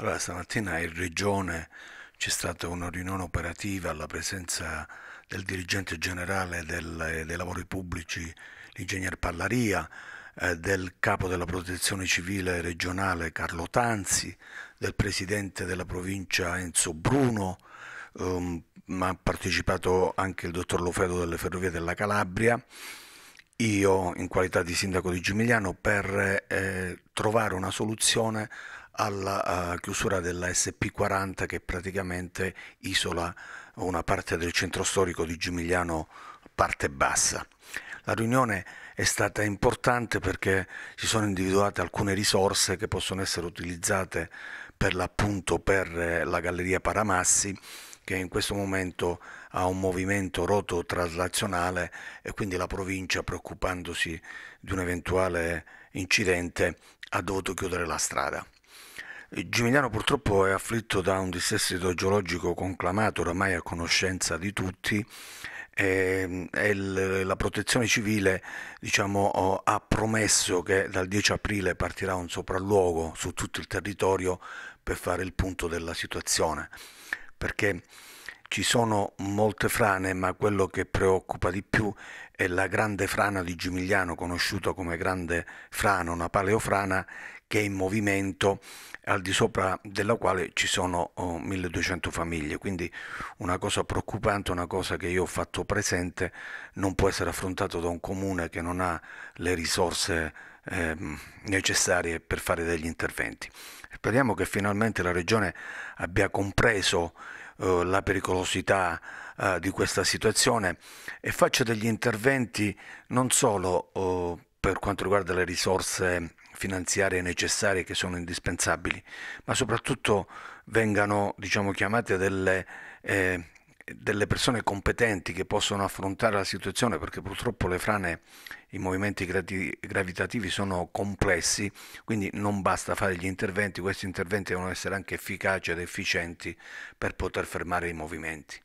Allora, stamattina in Regione c'è stata una riunione operativa alla presenza del dirigente generale del, dei lavori pubblici, l'ingegner Pallaria, eh, del capo della protezione civile regionale Carlo Tanzi, del presidente della provincia Enzo Bruno, ehm, ma ha partecipato anche il dottor Lofredo delle Ferrovie della Calabria io in qualità di sindaco di Gimigliano per eh, trovare una soluzione alla uh, chiusura della SP40 che praticamente isola una parte del centro storico di Giumigliano parte bassa. La riunione è stata importante perché si sono individuate alcune risorse che possono essere utilizzate per l'appunto per eh, la Galleria Paramassi che in questo momento ha un movimento rototraslazionale e quindi la provincia preoccupandosi di un eventuale incidente ha dovuto chiudere la strada. Eh, Gimignano purtroppo è afflitto da un dissesto idrogeologico conclamato, oramai a conoscenza di tutti, e, ehm, e la protezione civile diciamo, ha promesso che dal 10 aprile partirà un sopralluogo su tutto il territorio per fare il punto della situazione, perché ci sono molte frane, ma quello che preoccupa di più è la grande frana di Giumigliano, conosciuta come grande frana, una paleofrana che è in movimento, al di sopra della quale ci sono oh, 1200 famiglie. Quindi una cosa preoccupante, una cosa che io ho fatto presente, non può essere affrontato da un comune che non ha le risorse eh, necessarie per fare degli interventi. Speriamo che finalmente la Regione abbia compreso eh, la pericolosità eh, di questa situazione e faccia degli interventi non solo eh, per quanto riguarda le risorse finanziarie necessarie che sono indispensabili, ma soprattutto vengano diciamo, chiamate delle eh, delle persone competenti che possono affrontare la situazione, perché purtroppo le frane, i movimenti gravitativi sono complessi, quindi non basta fare gli interventi, questi interventi devono essere anche efficaci ed efficienti per poter fermare i movimenti.